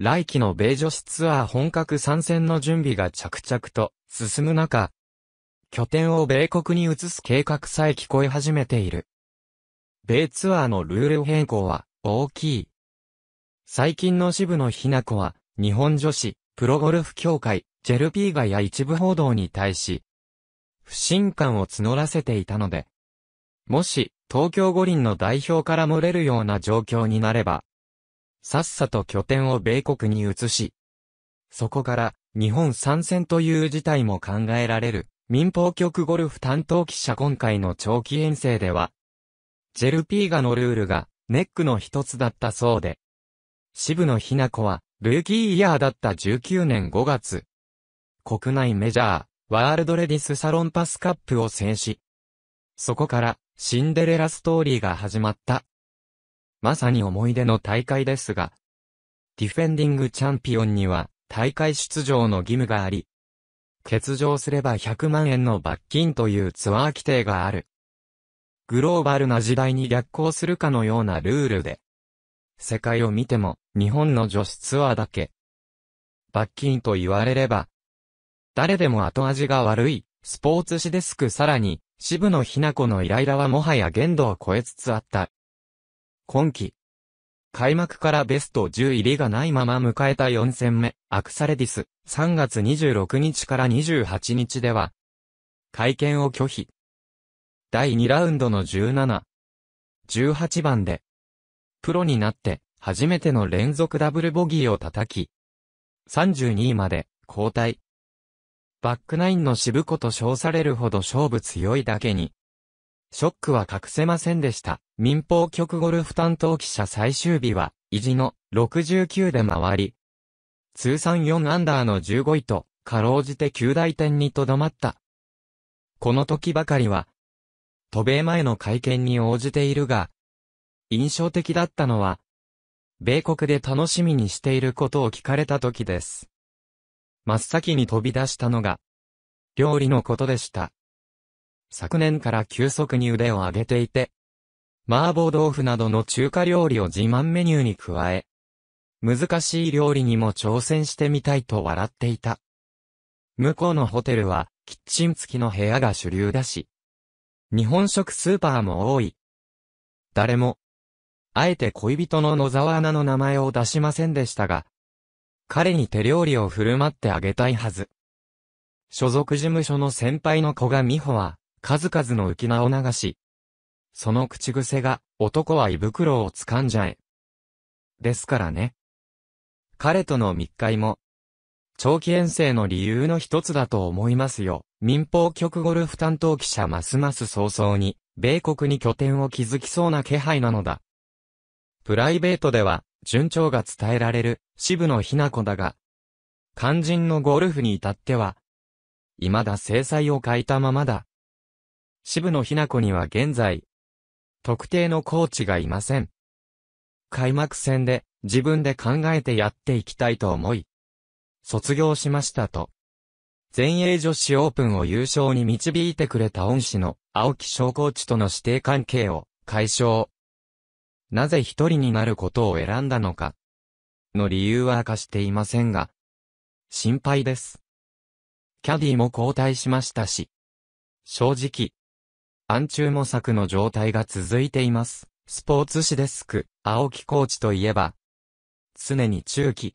来季の米女子ツアー本格参戦の準備が着々と進む中、拠点を米国に移す計画さえ聞こえ始めている。米ツアーのルール変更は大きい。最近の支部のひな子は、日本女子、プロゴルフ協会、ジェルピーガや一部報道に対し、不信感を募らせていたので、もし、東京五輪の代表から漏れるような状況になれば、さっさと拠点を米国に移し、そこから日本参戦という事態も考えられる民放局ゴルフ担当記者今回の長期遠征では、ジェルピーガのルールがネックの一つだったそうで、渋野ひな子はルーキーイヤーだった19年5月、国内メジャー、ワールドレディスサロンパスカップを制し、そこからシンデレラストーリーが始まった。まさに思い出の大会ですが、ディフェンディングチャンピオンには大会出場の義務があり、欠場すれば100万円の罰金というツアー規定がある。グローバルな時代に逆行するかのようなルールで、世界を見ても日本の女子ツアーだけ、罰金と言われれば、誰でも後味が悪い、スポーツ紙デスクさらに、渋野日向子のイライラはもはや限度を超えつつあった。今季。開幕からベスト10入りがないまま迎えた4戦目、アクサレディス、3月26日から28日では、会見を拒否。第2ラウンドの17、18番で、プロになって初めての連続ダブルボギーを叩き、32位まで交代。バックナインの渋子と称されるほど勝負強いだけに、ショックは隠せませんでした。民放局ゴルフ担当記者最終日は、意地の69で回り、通算4アンダーの15位と、かろうじて9大点にとどまった。この時ばかりは、渡米前の会見に応じているが、印象的だったのは、米国で楽しみにしていることを聞かれた時です。真っ先に飛び出したのが、料理のことでした。昨年から急速に腕を上げていて、麻婆豆腐などの中華料理を自慢メニューに加え、難しい料理にも挑戦してみたいと笑っていた。向こうのホテルは、キッチン付きの部屋が主流だし、日本食スーパーも多い。誰も、あえて恋人の野沢アナの名前を出しませんでしたが、彼に手料理を振る舞ってあげたいはず。所属事務所の先輩の小賀美穂は、数々の浮き名を流し、その口癖が、男は胃袋を掴んじゃえ。ですからね。彼との密会も、長期遠征の理由の一つだと思いますよ。民放局ゴルフ担当記者ますます早々に、米国に拠点を築きそうな気配なのだ。プライベートでは、順調が伝えられる、渋野日向子だが、肝心のゴルフに至っては、未だ制裁を欠いたままだ。渋野ひな子には現在、特定のコーチがいません。開幕戦で自分で考えてやっていきたいと思い、卒業しましたと。全英女子オープンを優勝に導いてくれた恩師の青木小コーチとの指定関係を解消。なぜ一人になることを選んだのか、の理由は明かしていませんが、心配です。キャディも交代しましたし、正直、暗中模索の状態が続いています。スポーツ紙デスク、青木コーチといえば、常に中期、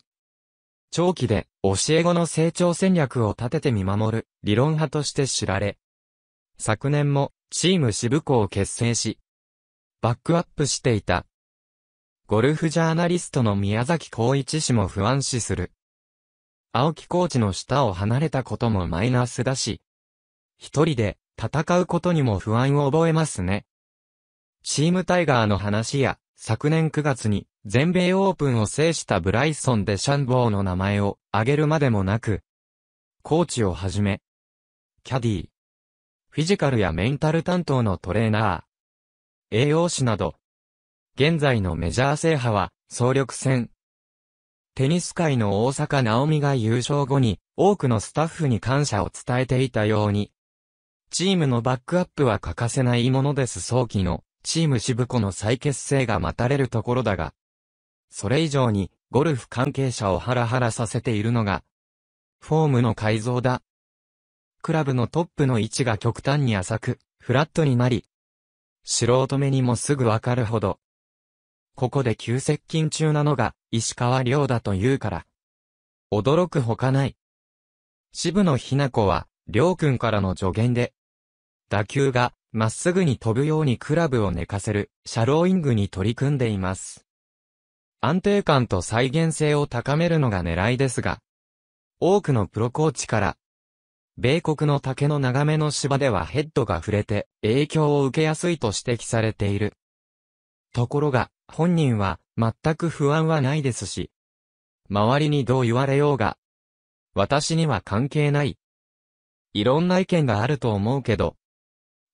長期で教え子の成長戦略を立てて見守る理論派として知られ、昨年もチーム支部校を結成し、バックアップしていた。ゴルフジャーナリストの宮崎光一氏も不安視する。青木コーチの下を離れたこともマイナスだし、一人で戦うことにも不安を覚えますね。チームタイガーの話や、昨年9月に全米オープンを制したブライソン・デシャンボーの名前を挙げるまでもなく、コーチをはじめ、キャディフィジカルやメンタル担当のトレーナー、栄養士など、現在のメジャー制覇は総力戦。テニス界の大阪直美が優勝後に多くのスタッフに感謝を伝えていたように、チームのバックアップは欠かせないものです早期の、チーム渋子の再結成が待たれるところだが、それ以上に、ゴルフ関係者をハラハラさせているのが、フォームの改造だ。クラブのトップの位置が極端に浅く、フラットになり、素人目にもすぐわかるほど。ここで急接近中なのが、石川亮だと言うから。驚くほかない。渋野ひな子は、く君からの助言で、打球がまっすぐに飛ぶようにクラブを寝かせる、シャローイングに取り組んでいます。安定感と再現性を高めるのが狙いですが、多くのプロコーチから、米国の竹の長めの芝ではヘッドが触れて影響を受けやすいと指摘されている。ところが、本人は全く不安はないですし、周りにどう言われようが、私には関係ない。いろんな意見があると思うけど、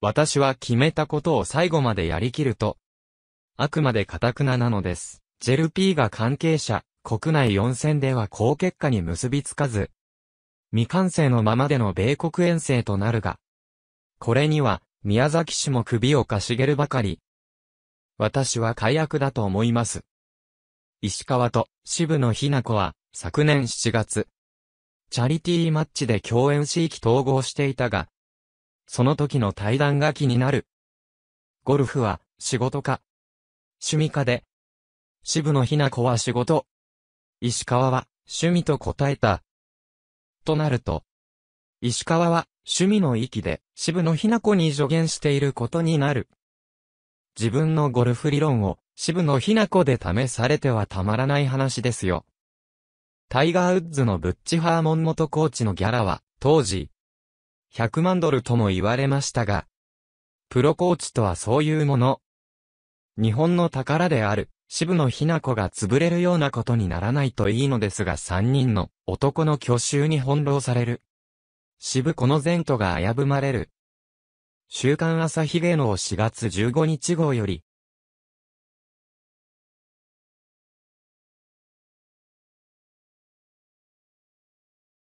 私は決めたことを最後までやりきると、あくまでカタクナなのです。ジェルピーが関係者、国内4戦では好結果に結びつかず、未完成のままでの米国遠征となるが、これには、宮崎市も首をかしげるばかり。私は解約だと思います。石川と渋野日向子は、昨年7月、チャリティーマッチで共演し意気統合していたが、その時の対談が気になる。ゴルフは、仕事か。趣味かで。渋野日向子は仕事。石川は、趣味と答えた。となると、石川は、趣味の域で、渋野日向子に助言していることになる。自分のゴルフ理論を、渋野日向子で試されてはたまらない話ですよ。タイガー・ウッズのブッチ・ハーモン元コーチのギャラは、当時、100万ドルとも言われましたが、プロコーチとはそういうもの。日本の宝である、渋野日向子が潰れるようなことにならないといいのですが3人の男の挙手に翻弄される。渋子の前途が危ぶまれる。週刊朝日芸能4月15日号より、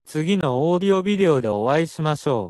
次のオーディオビデオでお会いしましょう。